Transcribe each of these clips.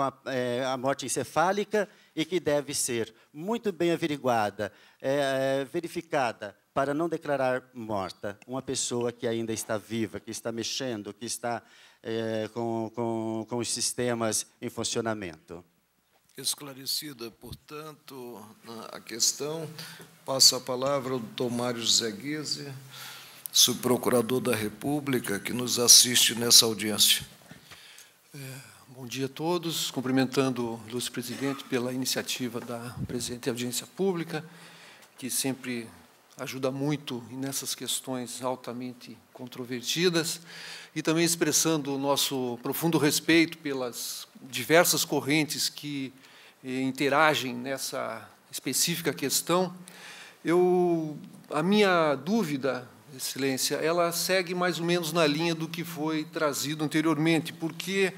com a, é, a, morte encefálica e que deve ser muito bem averiguada, é, é, verificada, para não declarar morta uma pessoa que ainda está viva, que está mexendo, que está é, com, com, com os sistemas em funcionamento. Esclarecida, portanto, a questão, passo a palavra ao doutor Mário José Guise, subprocurador da República, que nos assiste nessa audiência. É. Bom dia a todos. Cumprimentando o ilustre presidente pela iniciativa da presente audiência pública, que sempre ajuda muito nessas questões altamente controvertidas, e também expressando o nosso profundo respeito pelas diversas correntes que eh, interagem nessa específica questão. Eu, a minha dúvida, Excelência, ela segue mais ou menos na linha do que foi trazido anteriormente, porque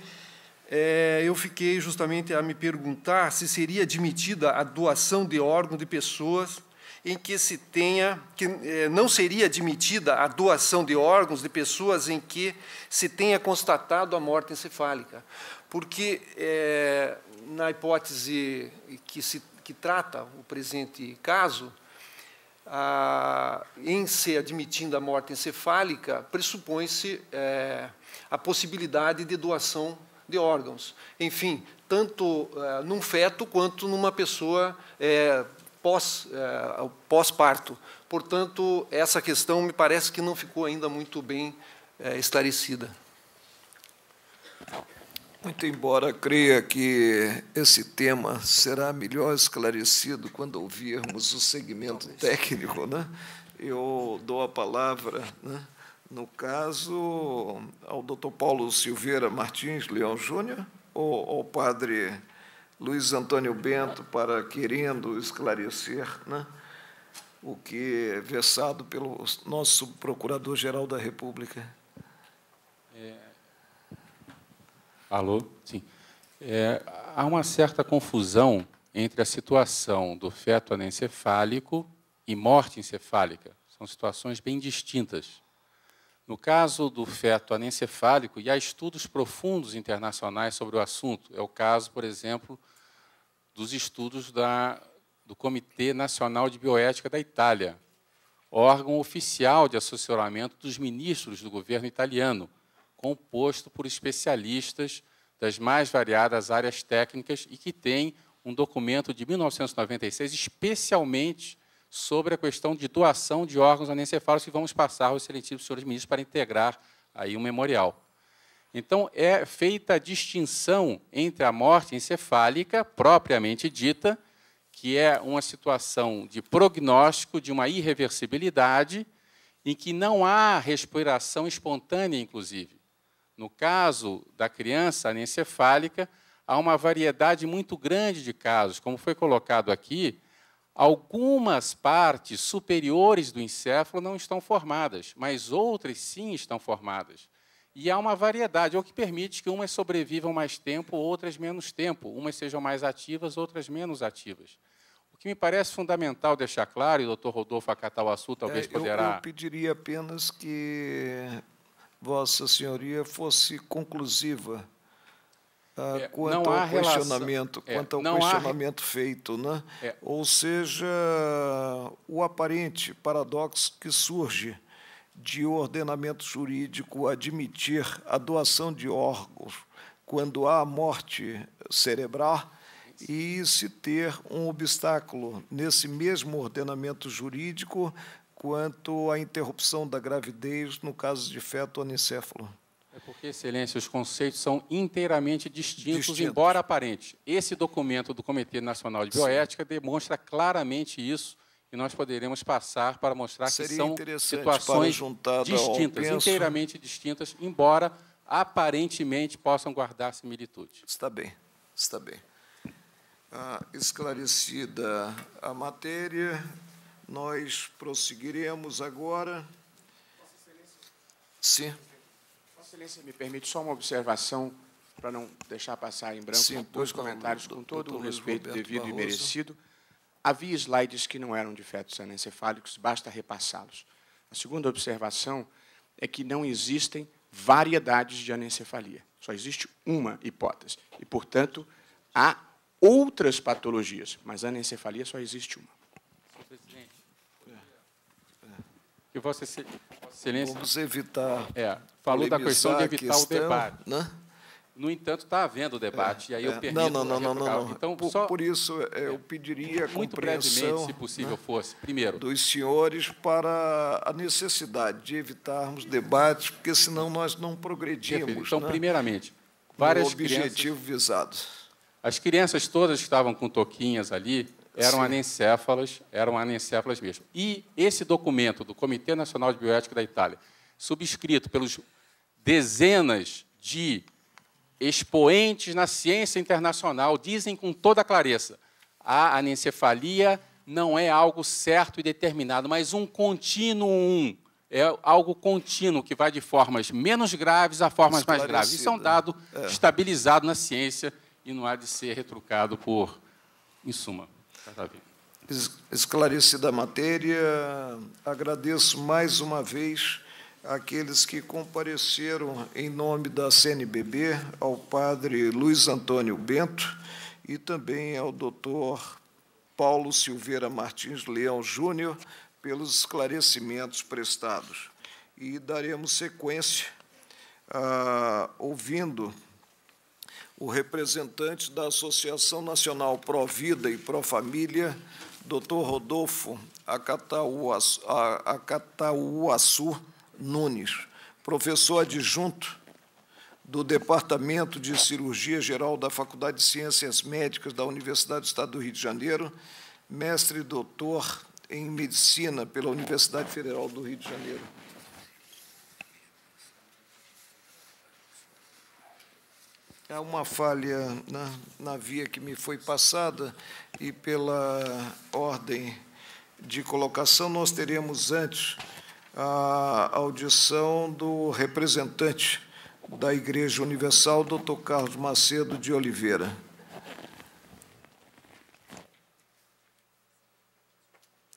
é, eu fiquei justamente a me perguntar se seria admitida a doação de órgão de pessoas em que se tenha, que é, não seria admitida a doação de órgãos de pessoas em que se tenha constatado a morte encefálica. Porque, é, na hipótese que, se, que trata o presente caso, a, em se admitindo a morte encefálica, pressupõe-se é, a possibilidade de doação de órgãos. Enfim, tanto é, num feto quanto numa pessoa é, pós, é, pós-parto. Portanto, essa questão me parece que não ficou ainda muito bem esclarecida. Muito embora creia que esse tema será melhor esclarecido quando ouvirmos o segmento técnico, né? eu dou a palavra né, no caso, ao Dr. Paulo Silveira Martins Leão Júnior ou ao padre Luiz Antônio Bento para querendo esclarecer né, o que é versado pelo nosso Procurador-Geral da República. É... Alô? Sim. É, há uma certa confusão entre a situação do feto anencefálico e morte encefálica. São situações bem distintas. No caso do feto anencefálico, e há estudos profundos internacionais sobre o assunto, é o caso, por exemplo, dos estudos da, do Comitê Nacional de Bioética da Itália, órgão oficial de assessoramento dos ministros do governo italiano, composto por especialistas das mais variadas áreas técnicas e que tem um documento de 1996 especialmente sobre a questão de doação de órgãos anencefálicos que vamos passar aos excelentíssimo senhores ministros para integrar aí um memorial. Então, é feita a distinção entre a morte encefálica, propriamente dita, que é uma situação de prognóstico, de uma irreversibilidade, em que não há respiração espontânea, inclusive. No caso da criança anencefálica, há uma variedade muito grande de casos. Como foi colocado aqui, Algumas partes superiores do encéfalo não estão formadas, mas outras sim estão formadas. E há uma variedade, é o que permite que umas sobrevivam mais tempo, outras menos tempo, umas sejam mais ativas, outras menos ativas. O que me parece fundamental deixar claro, e o doutor Rodolfo Acatauaçu talvez é, poderá. eu pediria apenas que Vossa Senhoria fosse conclusiva ah, é, é, quanto ao questionamento, quanto ao questionamento há... feito, né? É. Ou seja, o aparente paradoxo que surge de o ordenamento jurídico admitir a doação de órgãos quando há morte cerebral e se ter um obstáculo nesse mesmo ordenamento jurídico quanto à interrupção da gravidez no caso de feto anencefalo porque, Excelência, os conceitos são inteiramente distintos, distintos, embora aparentes. Esse documento do Comitê Nacional de Bioética Sim. demonstra claramente isso e nós poderemos passar para mostrar Seria que são situações distintas, penso... inteiramente distintas, embora aparentemente possam guardar similitude. Está bem, está bem. Ah, esclarecida a matéria, nós prosseguiremos agora. Sim. Excelência, me permite só uma observação para não deixar passar em branco Sim, dois comentários com todo o respeito Roberto devido Barroso. e merecido. Havia slides que não eram de fetos anencefálicos, basta repassá-los. A segunda observação é que não existem variedades de anencefalia. Só existe uma hipótese. E, portanto, há outras patologias, mas anencefalia só existe uma. que Vossa Excelência. Vamos evitar. É, falou da questão de evitar questão, o debate. Né? No entanto, está havendo debate, é, e aí eu é, é. permito... Não, não, não, não, não, Então, por, só, por isso, é, eu pediria a muito compreensão... Muito se possível né, fosse, primeiro... Dos senhores para a necessidade de evitarmos debates, porque senão nós não progredimos. Então, né, primeiramente, várias o objetivo crianças, visado. As crianças todas estavam com toquinhas ali, eram Sim. anencéfalas, eram anencéfalas mesmo. E esse documento do Comitê Nacional de Bioética da Itália, subscrito pelos dezenas de expoentes na ciência internacional, dizem com toda clareza: a anencefalia não é algo certo e determinado, mas um contínuo é algo contínuo que vai de formas menos graves a formas mais graves. Isso é um dado é. estabilizado na ciência e não há de ser retrucado por, em suma esclarecida a matéria. Agradeço mais uma vez aqueles que compareceram em nome da CNBB ao padre Luiz Antônio Bento e também ao doutor Paulo Silveira Martins Leão Júnior pelos esclarecimentos prestados. E daremos sequência ah, ouvindo o representante da Associação Nacional Pro Vida e Pro Família, Dr. Rodolfo Acatauaçu, Nunes, professor adjunto do Departamento de Cirurgia Geral da Faculdade de Ciências Médicas da Universidade do Estado do Rio de Janeiro, mestre e doutor em Medicina pela Universidade Federal do Rio de Janeiro. Há é uma falha na, na via que me foi passada e pela ordem de colocação nós teremos antes a audição do representante da Igreja Universal, Dr. Carlos Macedo de Oliveira.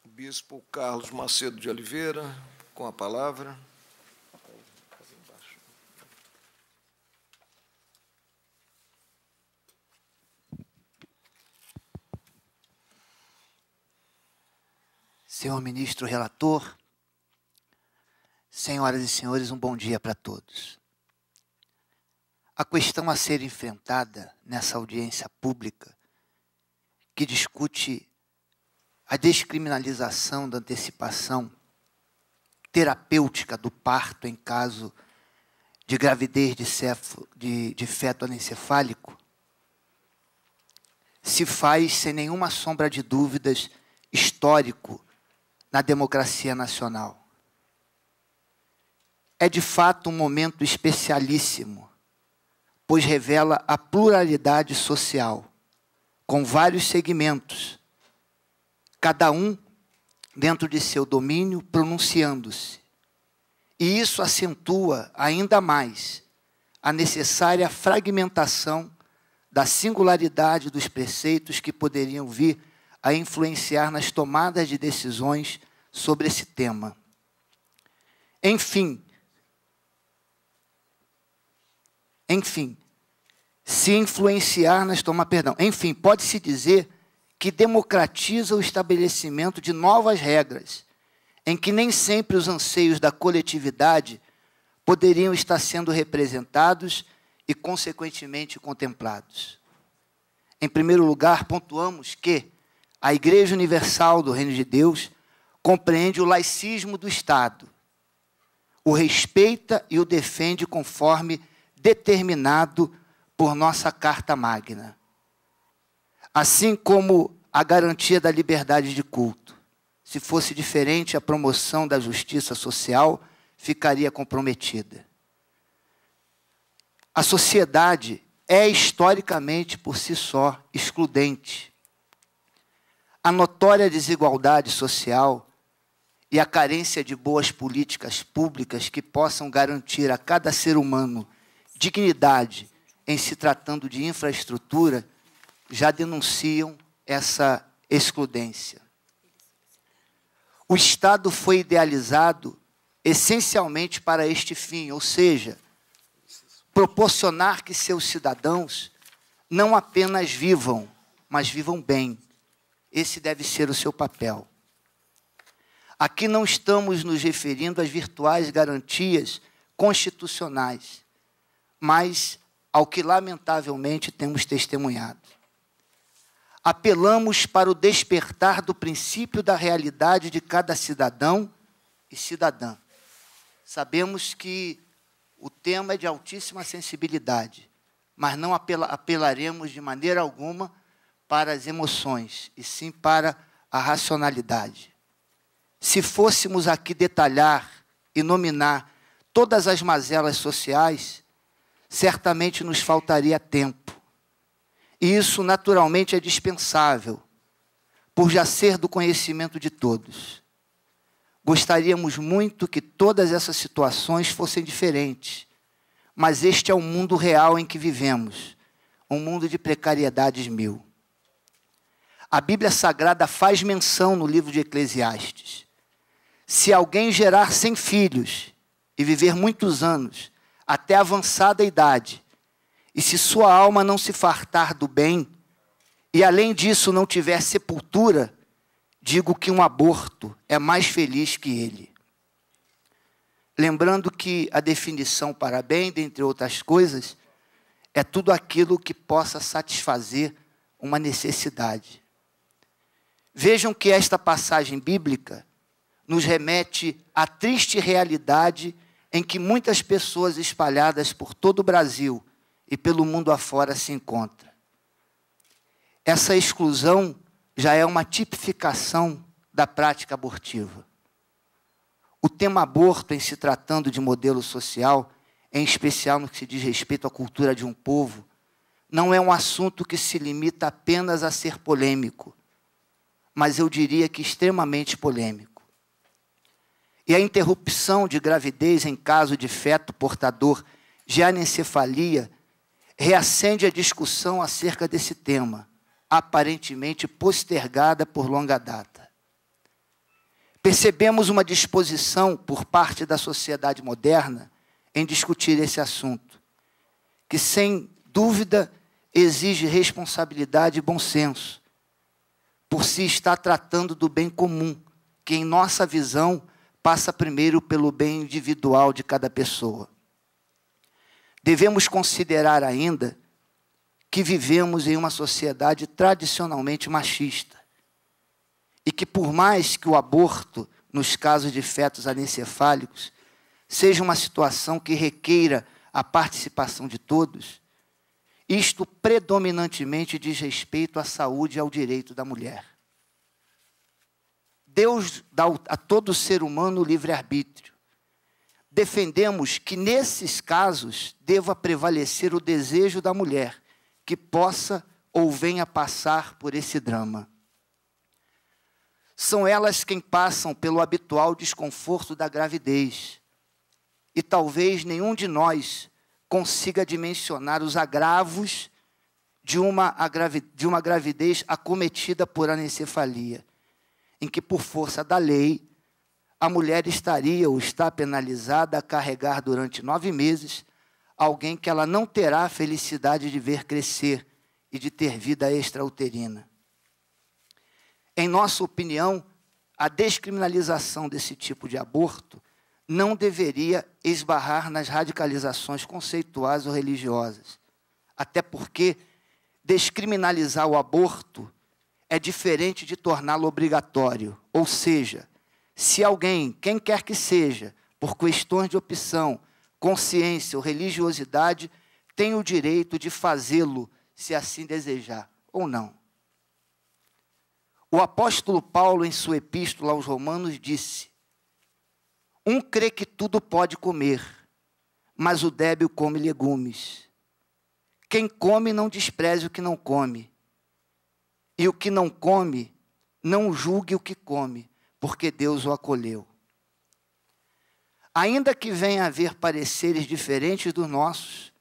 Bispo Carlos Macedo de Oliveira, com a palavra. senhor ministro relator, senhoras e senhores, um bom dia para todos. A questão a ser enfrentada nessa audiência pública, que discute a descriminalização da antecipação terapêutica do parto em caso de gravidez de, cefo, de, de feto anencefálico, se faz sem nenhuma sombra de dúvidas histórico na democracia nacional. É de fato um momento especialíssimo, pois revela a pluralidade social, com vários segmentos, cada um dentro de seu domínio pronunciando-se. E isso acentua ainda mais a necessária fragmentação da singularidade dos preceitos que poderiam vir a influenciar nas tomadas de decisões sobre esse tema. Enfim, enfim, se influenciar nas tomar perdão. Enfim, pode-se dizer que democratiza o estabelecimento de novas regras, em que nem sempre os anseios da coletividade poderiam estar sendo representados e, consequentemente, contemplados. Em primeiro lugar, pontuamos que a Igreja Universal do Reino de Deus compreende o laicismo do Estado, o respeita e o defende conforme determinado por nossa Carta Magna, assim como a garantia da liberdade de culto. Se fosse diferente, a promoção da justiça social ficaria comprometida. A sociedade é historicamente por si só excludente. A notória desigualdade social e a carência de boas políticas públicas que possam garantir a cada ser humano dignidade em se tratando de infraestrutura já denunciam essa excludência. O Estado foi idealizado essencialmente para este fim, ou seja, proporcionar que seus cidadãos não apenas vivam, mas vivam bem. Esse deve ser o seu papel. Aqui não estamos nos referindo às virtuais garantias constitucionais, mas ao que lamentavelmente temos testemunhado. Apelamos para o despertar do princípio da realidade de cada cidadão e cidadã. Sabemos que o tema é de altíssima sensibilidade, mas não apela apelaremos de maneira alguma para as emoções, e sim para a racionalidade se fôssemos aqui detalhar e nominar todas as mazelas sociais, certamente nos faltaria tempo. E isso, naturalmente, é dispensável, por já ser do conhecimento de todos. Gostaríamos muito que todas essas situações fossem diferentes, mas este é o mundo real em que vivemos um mundo de precariedades mil. A Bíblia Sagrada faz menção no livro de Eclesiastes se alguém gerar sem filhos e viver muitos anos, até avançada idade, e se sua alma não se fartar do bem, e além disso não tiver sepultura, digo que um aborto é mais feliz que ele. Lembrando que a definição para bem, dentre outras coisas, é tudo aquilo que possa satisfazer uma necessidade. Vejam que esta passagem bíblica nos remete à triste realidade em que muitas pessoas espalhadas por todo o Brasil e pelo mundo afora se encontram. Essa exclusão já é uma tipificação da prática abortiva. O tema aborto, em se tratando de modelo social, em especial no que se diz respeito à cultura de um povo, não é um assunto que se limita apenas a ser polêmico, mas eu diria que extremamente polêmico e a interrupção de gravidez em caso de feto portador de anencefalia reacende a discussão acerca desse tema, aparentemente postergada por longa data. Percebemos uma disposição por parte da sociedade moderna em discutir esse assunto, que sem dúvida exige responsabilidade e bom senso, por se estar tratando do bem comum, que em nossa visão passa primeiro pelo bem individual de cada pessoa. Devemos considerar ainda que vivemos em uma sociedade tradicionalmente machista e que, por mais que o aborto, nos casos de fetos anencefálicos, seja uma situação que requeira a participação de todos, isto predominantemente diz respeito à saúde e ao direito da mulher. Deus dá a todo ser humano livre-arbítrio. Defendemos que nesses casos deva prevalecer o desejo da mulher que possa ou venha passar por esse drama. São elas quem passam pelo habitual desconforto da gravidez. E talvez nenhum de nós consiga dimensionar os agravos de uma, de uma gravidez acometida por anencefalia em que, por força da lei, a mulher estaria ou está penalizada a carregar durante nove meses alguém que ela não terá a felicidade de ver crescer e de ter vida extrauterina. Em nossa opinião, a descriminalização desse tipo de aborto não deveria esbarrar nas radicalizações conceituais ou religiosas. Até porque descriminalizar o aborto é diferente de torná-lo obrigatório. Ou seja, se alguém, quem quer que seja, por questões de opção, consciência ou religiosidade, tem o direito de fazê-lo, se assim desejar, ou não. O apóstolo Paulo, em sua epístola aos Romanos, disse: Um crê que tudo pode comer, mas o débil come legumes. Quem come não despreze o que não come, e o que não come, não julgue o que come, porque Deus o acolheu. Ainda que venha a haver pareceres diferentes dos nossos,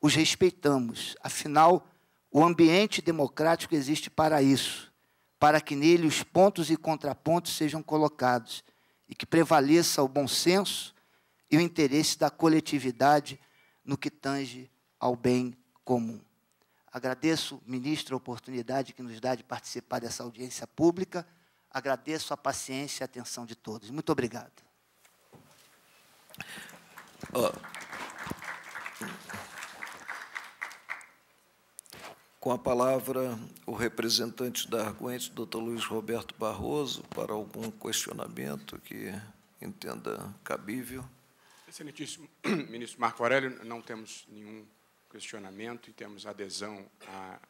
os respeitamos. Afinal, o ambiente democrático existe para isso, para que nele os pontos e contrapontos sejam colocados e que prevaleça o bom senso e o interesse da coletividade no que tange ao bem comum. Agradeço, ministro, a oportunidade que nos dá de participar dessa audiência pública. Agradeço a paciência e a atenção de todos. Muito obrigado. Oh. Com a palavra, o representante da Argoentes, doutor Luiz Roberto Barroso, para algum questionamento que entenda cabível. Excelentíssimo ministro Marco Aurélio, não temos nenhum questionamento e temos adesão ao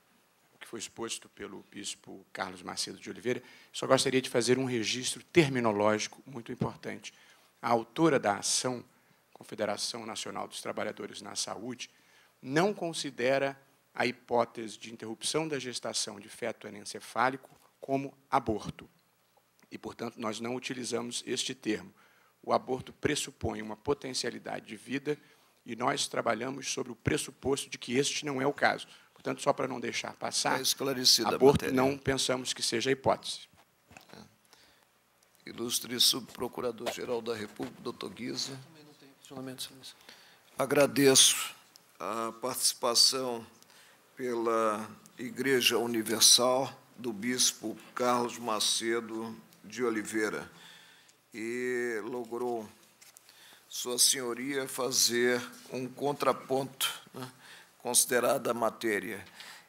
que foi exposto pelo bispo Carlos Macedo de Oliveira. Só gostaria de fazer um registro terminológico muito importante. A autora da ação, Confederação Nacional dos Trabalhadores na Saúde, não considera a hipótese de interrupção da gestação de feto anencefálico como aborto. E, portanto, nós não utilizamos este termo. O aborto pressupõe uma potencialidade de vida e nós trabalhamos sobre o pressuposto de que este não é o caso. Portanto, só para não deixar passar, é esclarecida aborto a não pensamos que seja a hipótese. É. Ilustre subprocurador-geral da República, doutor Guisa. Agradeço a participação pela Igreja Universal do Bispo Carlos Macedo de Oliveira e logrou sua Senhoria fazer um contraponto, né, considerada a matéria.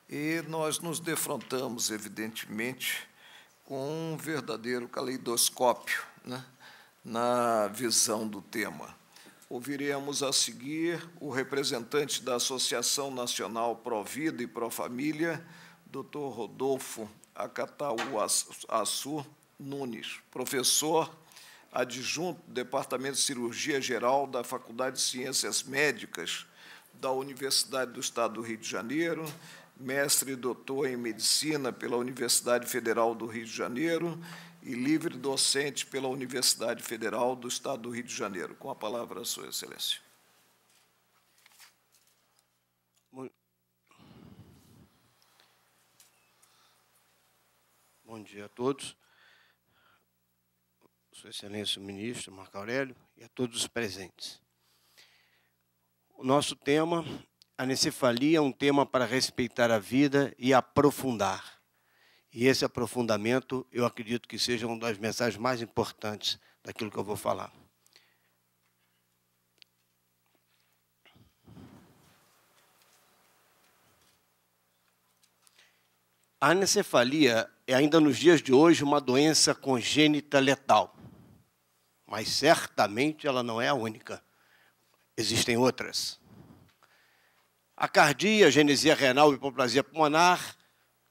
E nós nos defrontamos, evidentemente, com um verdadeiro caleidoscópio né, na visão do tema. Ouviremos a seguir o representante da Associação Nacional Pro Vida e Pro Família, Dr. Rodolfo Acatauaçu Nunes, professor adjunto do Departamento de Cirurgia Geral da Faculdade de Ciências Médicas da Universidade do Estado do Rio de Janeiro, mestre e doutor em medicina pela Universidade Federal do Rio de Janeiro e livre docente pela Universidade Federal do Estado do Rio de Janeiro. Com a palavra, Sua Excelência. Bom, Bom dia a todos. Sua Excelência o Ministro Marco Aurélio e a todos os presentes. O nosso tema, a encefalia, é um tema para respeitar a vida e aprofundar. E esse aprofundamento, eu acredito que seja uma das mensagens mais importantes daquilo que eu vou falar. A anencefalia é ainda nos dias de hoje uma doença congênita letal mas certamente ela não é a única. Existem outras. A cardia, genesia renal, hipoplasia pulmonar,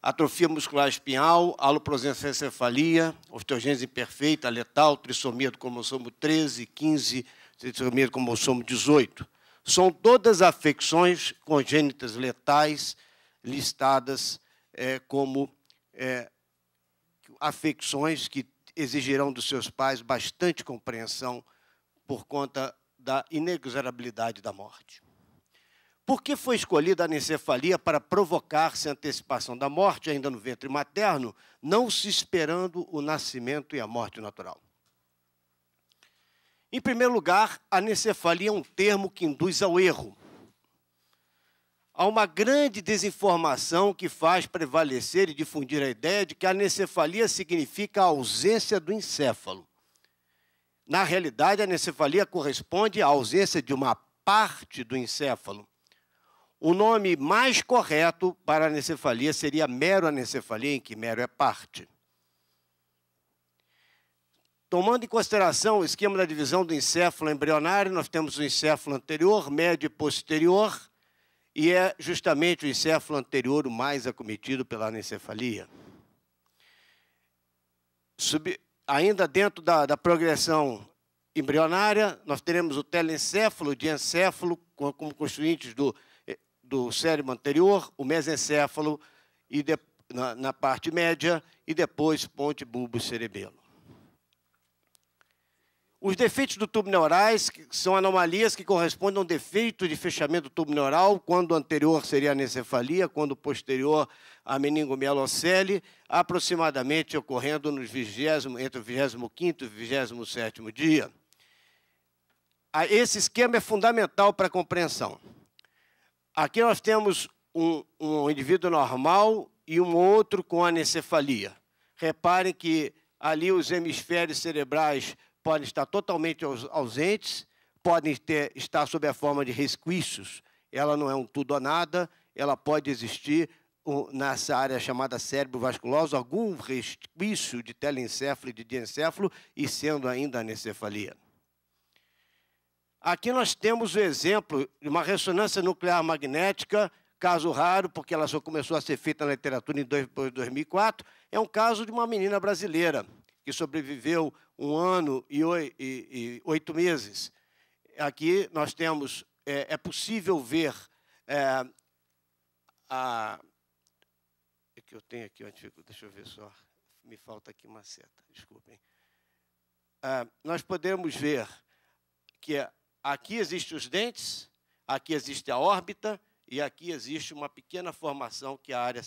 atrofia muscular espinhal, aloprosencefalia, osteogênese imperfeita, letal, trissomia do cromossomo 13, 15, trissomia do cromossomo 18. São todas afecções congênitas letais listadas é, como é, afecções que exigirão dos seus pais bastante compreensão por conta da inexorabilidade da morte. Por que foi escolhida a anencefalia para provocar-se a antecipação da morte ainda no ventre materno, não se esperando o nascimento e a morte natural? Em primeiro lugar, a anencefalia é um termo que induz ao erro. Há uma grande desinformação que faz prevalecer e difundir a ideia de que a anencefalia significa a ausência do encéfalo. Na realidade, a anencefalia corresponde à ausência de uma parte do encéfalo. O nome mais correto para anencefalia seria mero anencefalia, em que mero é parte. Tomando em consideração o esquema da divisão do encéfalo embrionário, nós temos o encéfalo anterior, médio e posterior, e é justamente o encéfalo anterior o mais acometido pela anencefalia. Sub, ainda dentro da, da, progressão embrionária, nós teremos o telencéfalo, o diencéfalo, como constituintes do, eh, do cérebro anterior, o mesencéfalo e de, na, na, parte média, e depois ponte bulbo cerebelo. Os defeitos do tubo neurais são anomalias que correspondem a um defeito de fechamento do tubo neural, quando o anterior seria a encefalia, quando o posterior a meningomielocele, aproximadamente ocorrendo nos 20, entre o 25 e o 27 dia. Ah, esse esquema é fundamental para a compreensão. Aqui nós temos um, um indivíduo normal e um outro com anencefalia. Reparem que ali os hemisférios cerebrais podem estar totalmente ausentes, podem ter, estar sob a forma de resquícios. Ela não é um tudo ou nada, ela pode existir nessa área chamada cérebro vasculoso algum resquício de telencéfalo e de diencéfalo e sendo ainda anencefalia. Aqui nós temos o exemplo de uma ressonância nuclear magnética, caso raro, porque ela só começou a ser feita na literatura em 2004, é um caso de uma menina brasileira, que sobreviveu um ano e oito meses. Aqui nós temos, é, é possível ver é, a. É que eu tenho aqui deixa eu ver só, me falta aqui uma seta, desculpem. É, nós podemos ver que aqui existem os dentes, aqui existe a órbita e aqui existe uma pequena formação que é a área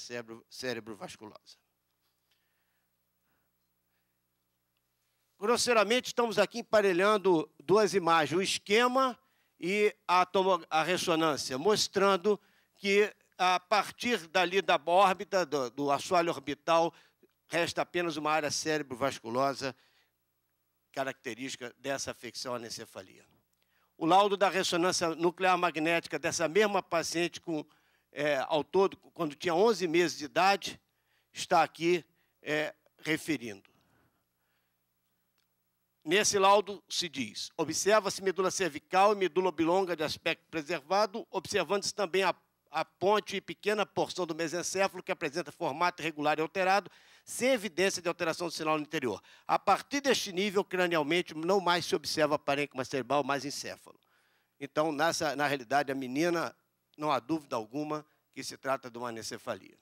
cérebro vasculosa. grosseiramente, estamos aqui emparelhando duas imagens, o esquema e a, a ressonância, mostrando que, a partir dali da órbita, do, do assoalho orbital, resta apenas uma área cérebrovasculosa característica dessa afecção à anencefalia. O laudo da ressonância nuclear magnética dessa mesma paciente, com, é, ao todo, quando tinha 11 meses de idade, está aqui é, referindo. Nesse laudo se diz: observa-se medula cervical e medula oblonga de aspecto preservado, observando-se também a, a ponte e pequena porção do mesencéfalo que apresenta formato irregular e alterado, sem evidência de alteração do sinal no interior. A partir deste nível, cranialmente, não mais se observa parênquima cerebral, mais encéfalo. Então, nessa, na realidade, a menina, não há dúvida alguma que se trata de uma anencefalia.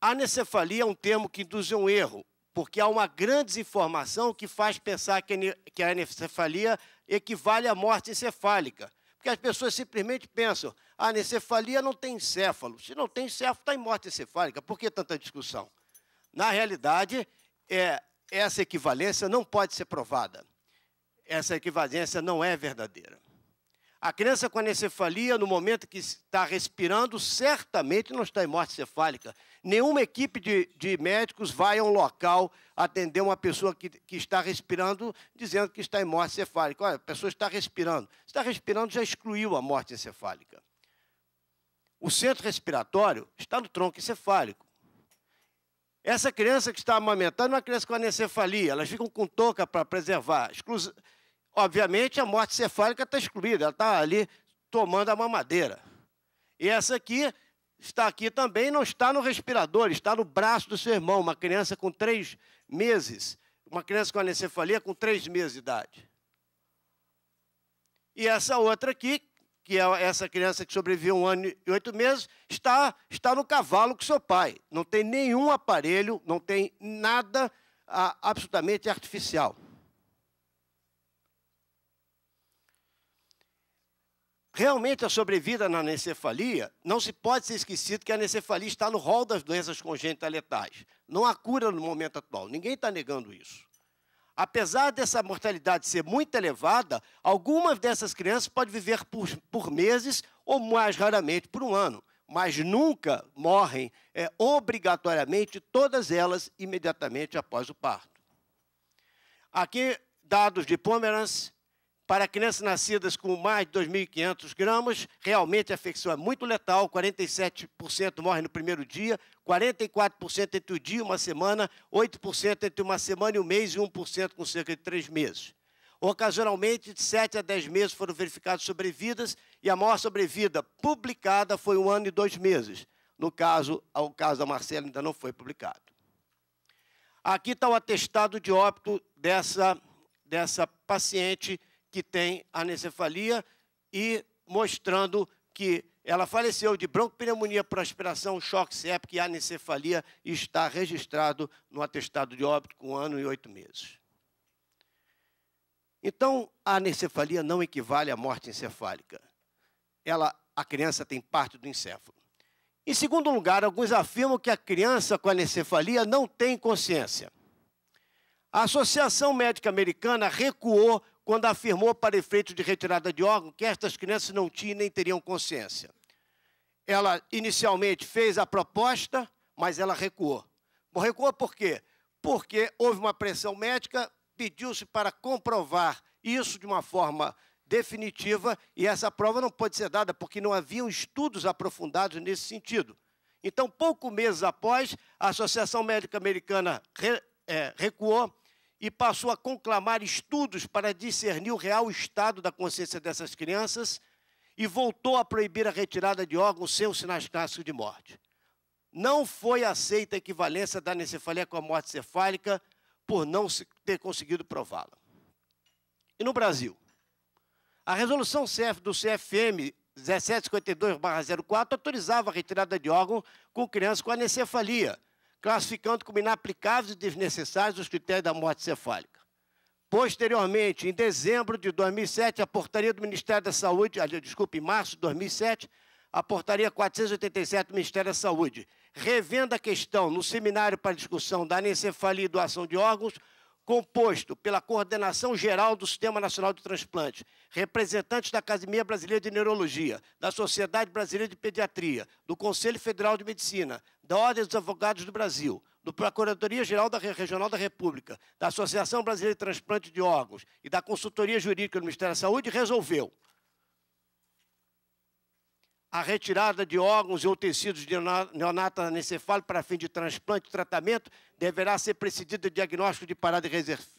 Anencefalia é um termo que induz um erro porque há uma grande desinformação que faz pensar que a anencefalia equivale à morte encefálica. Porque as pessoas simplesmente pensam, a anencefalia não tem encéfalo. Se não tem encéfalo, está em morte encefálica. Por que tanta discussão? Na realidade, é, essa equivalência não pode ser provada. Essa equivalência não é verdadeira. A criança com anencefalia, no momento que está respirando, certamente não está em morte cefálica. Nenhuma equipe de, de médicos vai a um local atender uma pessoa que, que está respirando, dizendo que está em morte cefálica. Olha, a pessoa está respirando. Está respirando, já excluiu a morte encefálica. O centro respiratório está no tronco encefálico. Essa criança que está amamentando é uma criança com anencefalia, elas ficam com touca para preservar. Obviamente, a morte cefálica está excluída, ela está ali tomando a mamadeira. E essa aqui está aqui também, não está no respirador, está no braço do seu irmão, uma criança com três meses, uma criança com anencefalia com três meses de idade. E essa outra aqui, que é essa criança que sobreviveu um ano e oito meses, está, está no cavalo com seu pai. Não tem nenhum aparelho, não tem nada a, ah, absolutamente artificial. Realmente, a sobrevida na anencefalia, não se pode ser esquecido que a anencefalia está no rol das doenças congênitas letais. Não há cura no momento atual, ninguém está negando isso. Apesar dessa mortalidade ser muito elevada, algumas dessas crianças podem viver por, por meses ou mais raramente por um ano, mas nunca morrem é, obrigatoriamente, todas elas imediatamente após o parto. Aqui, dados de Pomerance, para crianças nascidas com mais de 2.500 gramas, realmente a infecção é muito letal, 47% morre no primeiro dia, 44% entre o dia e uma semana, 8% entre uma semana e um mês e 1% com cerca de três meses. Ocasionalmente, de 7 a 10 meses foram verificadas sobrevidas e a maior sobrevida publicada foi um ano e dois meses. No caso, o caso da Marcela ainda não foi publicado. Aqui está o atestado de óbito dessa, dessa paciente que tem anencefalia e mostrando que ela faleceu de broncopneumonia por aspiração, choque séptico e anencefalia e está registrado no atestado de óbito com um ano e oito meses. Então, a anencefalia não equivale à morte encefálica. Ela, a criança tem parte do encéfalo. Em segundo lugar, alguns afirmam que a criança com anencefalia não tem consciência. A Associação Médica Americana recuou quando afirmou para efeito de retirada de órgão que estas crianças não tinham nem teriam consciência. Ela inicialmente fez a proposta, mas ela recuou. Bom, recuou por quê? Porque houve uma pressão médica, pediu-se para comprovar isso de uma forma definitiva e essa prova não pode ser dada porque não haviam estudos aprofundados nesse sentido. Então, pouco meses após, a Associação Médica Americana é, recuou e passou a conclamar estudos para discernir o real estado da consciência dessas crianças e voltou a proibir a retirada de órgãos sem sinais clássicos de morte. Não foi aceita a equivalência da anencefalia com a morte cefálica por não ter conseguido prová-la. E no Brasil? A resolução do CFM 1752-04 autorizava a retirada de órgão com crianças com anencefalia, classificando como inaplicáveis e desnecessários os critérios da morte cefálica. Posteriormente, em dezembro de 2007, a portaria do Ministério da Saúde, desculpe, em março de 2007, a portaria 487 do Ministério da Saúde, revendo a questão no seminário para discussão da anencefalia e doação de órgãos, composto pela Coordenação Geral do Sistema Nacional de Transplantes, representantes da Academia Brasileira de Neurologia, da Sociedade Brasileira de Pediatria, do Conselho Federal de Medicina, da Ordem dos Advogados do Brasil, do Procuradoria-Geral da Regional da República, da Associação Brasileira de Transplante de Órgãos e da Consultoria Jurídica do Ministério da Saúde, resolveu a retirada de órgãos ou tecidos de neonato anencefálico para fim de transplante e tratamento deverá ser precedida de diagnóstico de parada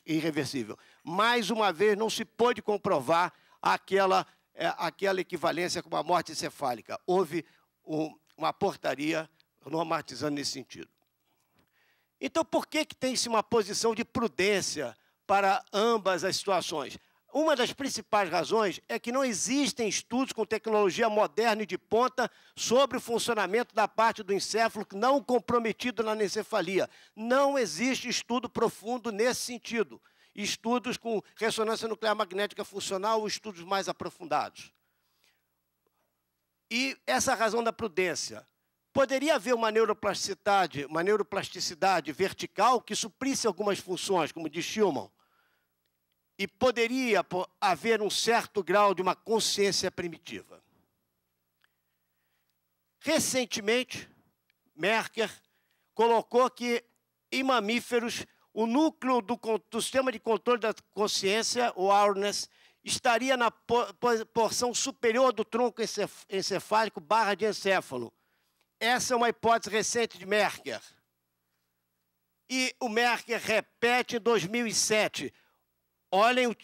irreversível. Mais uma vez, não se pôde comprovar aquela, é, aquela equivalência com uma morte encefálica. Houve um, uma portaria normatizando nesse sentido. Então, por que, que tem-se uma posição de prudência para ambas as situações? Uma das principais razões é que não existem estudos com tecnologia moderna e de ponta sobre o funcionamento da parte do encéfalo não comprometido na encefalia. Não existe estudo profundo nesse sentido. Estudos com ressonância nuclear magnética funcional ou estudos mais aprofundados. E essa razão da prudência. Poderia haver uma neuroplasticidade, uma neuroplasticidade vertical que suprisse algumas funções, como diz Schumann e poderia haver um certo grau de uma consciência primitiva. Recentemente, Merker colocou que em mamíferos o núcleo do, do, sistema de controle da consciência, o awareness, estaria na porção superior do tronco encefálico barra de encéfalo. Essa é uma hipótese recente de Merker. E o Merker repete em 2007 Olhem o